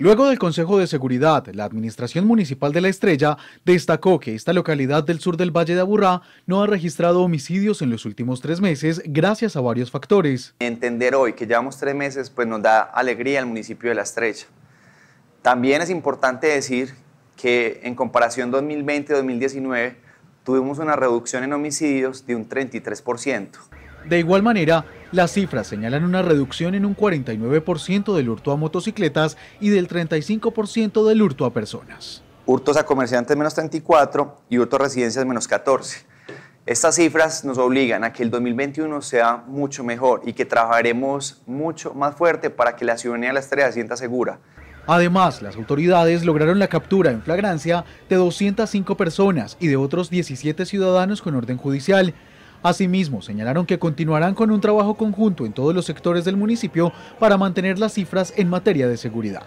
Luego del Consejo de Seguridad, la Administración Municipal de La Estrella destacó que esta localidad del sur del Valle de Aburrá no ha registrado homicidios en los últimos tres meses gracias a varios factores. Entender hoy que llevamos tres meses pues nos da alegría al municipio de La Estrella. También es importante decir que en comparación 2020-2019 tuvimos una reducción en homicidios de un 33%. De igual manera, las cifras señalan una reducción en un 49% del hurto a motocicletas y del 35% del hurto a personas. Hurtos a comerciantes menos 34 y hurtos a residencias menos 14. Estas cifras nos obligan a que el 2021 sea mucho mejor y que trabajaremos mucho más fuerte para que la ciudadanía de la estrella sienta segura. Además, las autoridades lograron la captura en flagrancia de 205 personas y de otros 17 ciudadanos con orden judicial. Asimismo, señalaron que continuarán con un trabajo conjunto en todos los sectores del municipio para mantener las cifras en materia de seguridad.